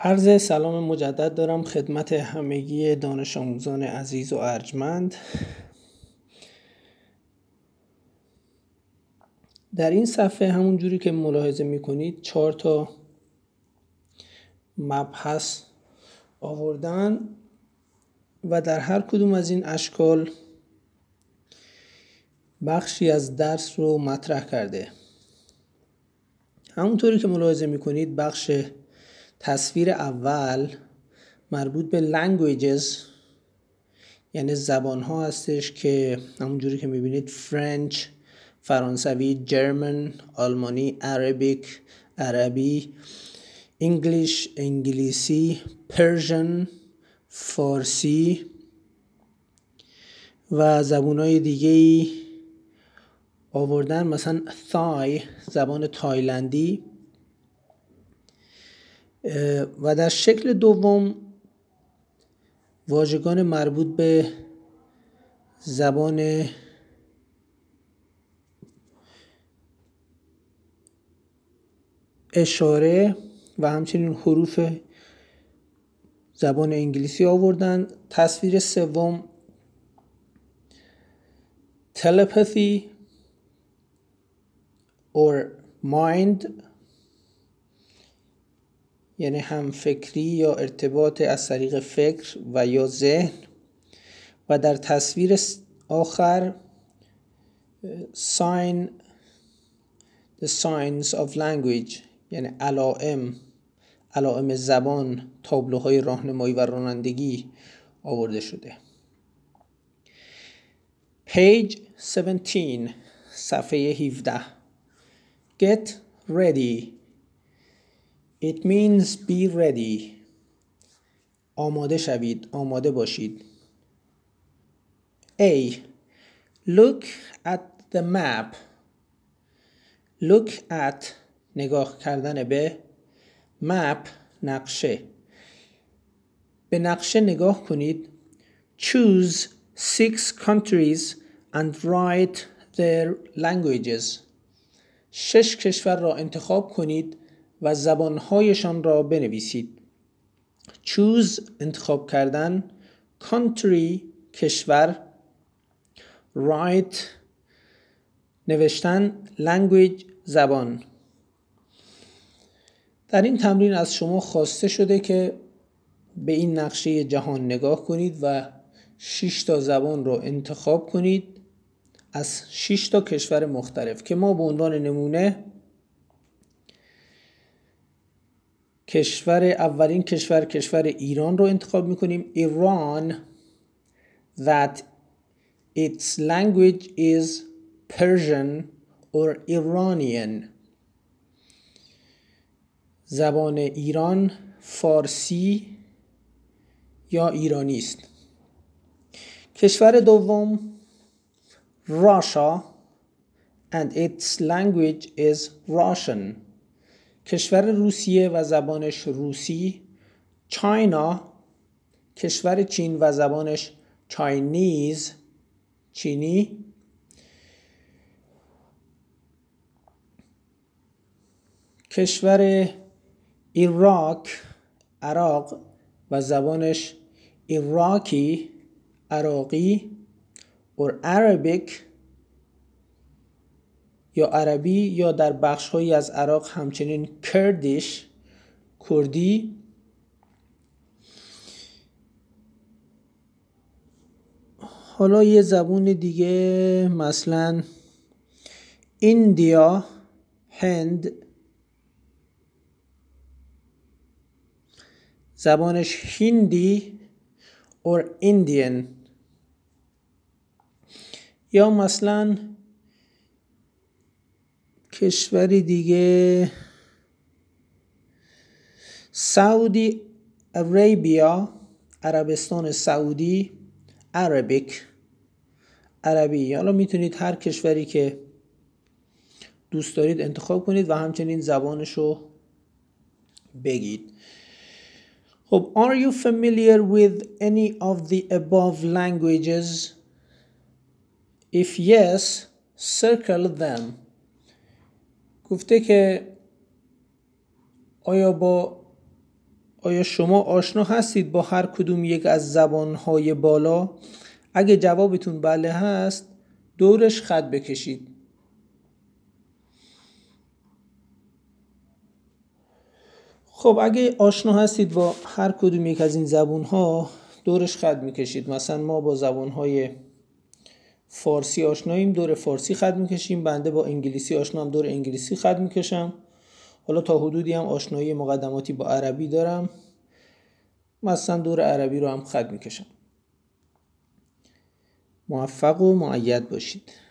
عرض سلام مجدد دارم خدمت همگی دانش آموزان عزیز و ارجمند در این صفحه همون جوری که ملاحظه میکنید چهار تا مبحث آوردن و در هر کدوم از این اشکال بخشی از درس رو مطرح کرده همونطوری که ملاحظه کنید بخش تصویر اول مربوط به لنگویجز یعنی زبان ها هستش که همونجوری که میبینید فرنچ فرانسوی جرمن آلمانی عربیک عربی انگلیش انگلیسی پرژن فارسی و زبون های دیگه ای آوردن مثلا ثای زبان تایلندی و در شکل دوم واژگان مربوط به زبان اشاره و همچنین حروف زبان انگلیسی آوردن تصویر سوم تلپاتی or مایند یعنی هم فکری یا ارتباط از طریق فکر و یا ذهن و در تصویر آخر sign the signs of language یعنی علائم علائم زبان تابلوهای راهنمایی و رانندگی آورده شده page 17 صفحه 17 get ready It means be ready. آماده شوید، آماده باشید. A. Look at the map. Look at نگاه کردن به map نقشه. به نقشه نگاه کنید. Choose six countries and write their languages. شش کشور را انتخاب کنید و زبانهایشان را بنویسید choose انتخاب کردن country کشور write نوشتن language زبان در این تمرین از شما خواسته شده که به این نقشه جهان نگاه کنید و 6 تا زبان را انتخاب کنید از 6 تا کشور مختلف که ما به عنوان نمونه کشور اولین کشور کشور ایران رو انتخاب میکنیم ایران that its language is Persian or Iranian زبان ایران فارسی یا ایرانی است کشور دوم راشا and its language is Russian کشور روسیه و زبانش روسی چاینا کشور چین و زبانش چاینیز چینی کشور عراق، عراق و زبانش ایراکی عراقی اور عربیک، یا عربی یا در بخشهایی از عراق همچنین کردیش کردی حالا یه زبون دیگه مثلا ایندیا هند زبانش هندی اور ایندین یا مثلا کشوری دیگه سعودی عربیا عربستان سعودی عربیک عربی حالا میتونید هر کشوری که دوست دارید انتخاب کنید و همچنین زبانش رو بگید خب are you familiar with any of the above languages if yes circle them گفته که آیا با آیا شما آشنا هستید با هر کدوم یک از زبانهای بالا اگه جوابتون بله هست دورش خط بکشید خب اگه آشنا هستید با هر کدوم یک از این زبون ها دورش خط میکشید مثلا ما با زبون های فارسی آشناییم دور فارسی خط میکشیم بنده با انگلیسی آشنام دور انگلیسی خط میکشم حالا تا حدودی هم آشنایی مقدماتی با عربی دارم مثلا دور عربی رو هم خط میکشم موفق و معید باشید